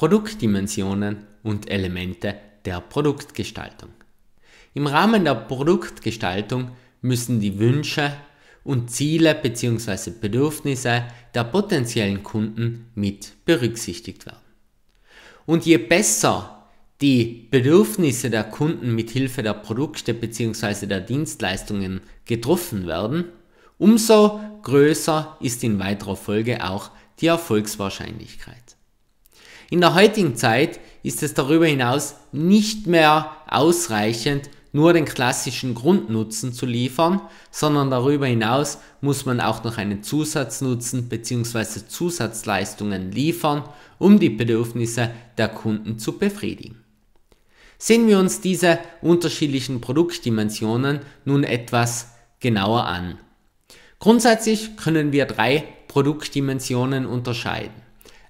Produktdimensionen und Elemente der Produktgestaltung. Im Rahmen der Produktgestaltung müssen die Wünsche und Ziele bzw. Bedürfnisse der potenziellen Kunden mit berücksichtigt werden. Und je besser die Bedürfnisse der Kunden mit Hilfe der Produkte bzw. der Dienstleistungen getroffen werden, umso größer ist in weiterer Folge auch die Erfolgswahrscheinlichkeit. In der heutigen Zeit ist es darüber hinaus nicht mehr ausreichend, nur den klassischen Grundnutzen zu liefern, sondern darüber hinaus muss man auch noch einen Zusatznutzen bzw. Zusatzleistungen liefern, um die Bedürfnisse der Kunden zu befriedigen. Sehen wir uns diese unterschiedlichen Produktdimensionen nun etwas genauer an. Grundsätzlich können wir drei Produktdimensionen unterscheiden.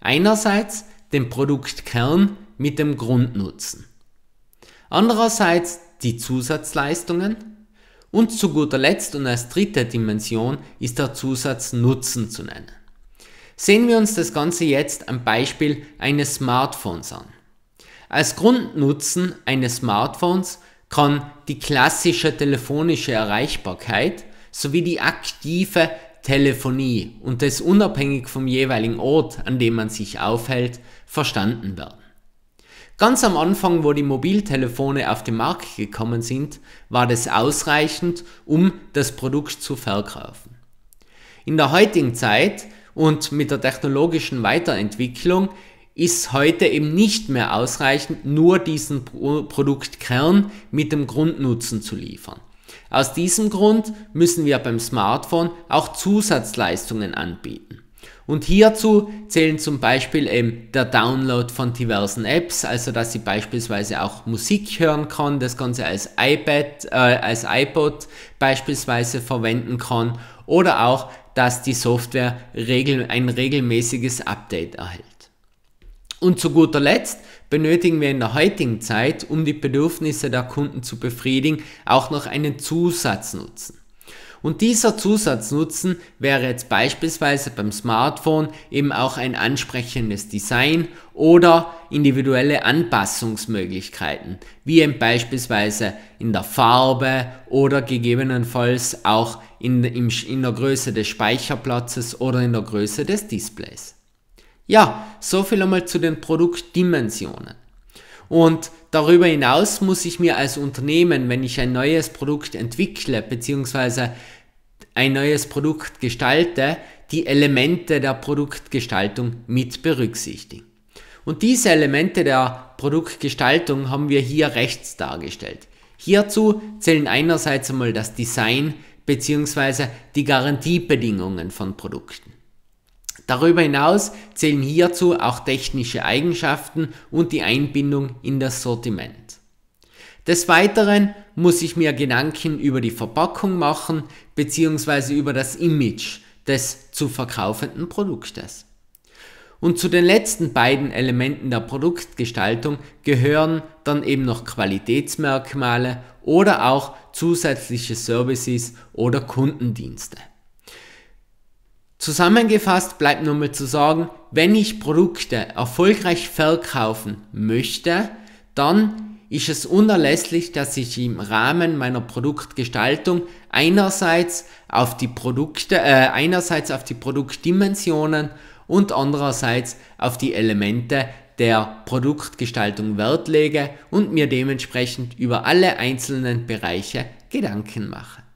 Einerseits den Produktkern mit dem Grundnutzen. Andererseits die Zusatzleistungen und zu guter Letzt und als dritte Dimension ist der Zusatznutzen zu nennen. Sehen wir uns das Ganze jetzt am Beispiel eines Smartphones an. Als Grundnutzen eines Smartphones kann die klassische telefonische Erreichbarkeit sowie die aktive Telefonie und das unabhängig vom jeweiligen Ort, an dem man sich aufhält, verstanden werden. Ganz am Anfang, wo die Mobiltelefone auf den Markt gekommen sind, war das ausreichend, um das Produkt zu verkaufen. In der heutigen Zeit und mit der technologischen Weiterentwicklung ist heute eben nicht mehr ausreichend, nur diesen Produktkern mit dem Grundnutzen zu liefern. Aus diesem Grund müssen wir beim Smartphone auch Zusatzleistungen anbieten. Und hierzu zählen zum Beispiel eben der Download von diversen Apps, also dass Sie beispielsweise auch Musik hören kann, das Ganze als iPad, äh, als iPod beispielsweise verwenden kann oder auch, dass die Software regel ein regelmäßiges Update erhält. Und zu guter Letzt benötigen wir in der heutigen Zeit, um die Bedürfnisse der Kunden zu befriedigen, auch noch einen Zusatznutzen. Und dieser Zusatznutzen wäre jetzt beispielsweise beim Smartphone eben auch ein ansprechendes Design oder individuelle Anpassungsmöglichkeiten, wie eben beispielsweise in der Farbe oder gegebenenfalls auch in, in, in der Größe des Speicherplatzes oder in der Größe des Displays. Ja, so viel einmal zu den Produktdimensionen. Und darüber hinaus muss ich mir als Unternehmen, wenn ich ein neues Produkt entwickle, bzw. ein neues Produkt gestalte, die Elemente der Produktgestaltung mit berücksichtigen. Und diese Elemente der Produktgestaltung haben wir hier rechts dargestellt. Hierzu zählen einerseits einmal das Design bzw. die Garantiebedingungen von Produkten. Darüber hinaus zählen hierzu auch technische Eigenschaften und die Einbindung in das Sortiment. Des Weiteren muss ich mir Gedanken über die Verpackung machen bzw. über das Image des zu verkaufenden Produktes. Und zu den letzten beiden Elementen der Produktgestaltung gehören dann eben noch Qualitätsmerkmale oder auch zusätzliche Services oder Kundendienste. Zusammengefasst bleibt nur mal zu sagen, wenn ich Produkte erfolgreich verkaufen möchte, dann ist es unerlässlich, dass ich im Rahmen meiner Produktgestaltung einerseits auf die Produkte, äh, einerseits auf die Produktdimensionen und andererseits auf die Elemente der Produktgestaltung Wert lege und mir dementsprechend über alle einzelnen Bereiche Gedanken mache.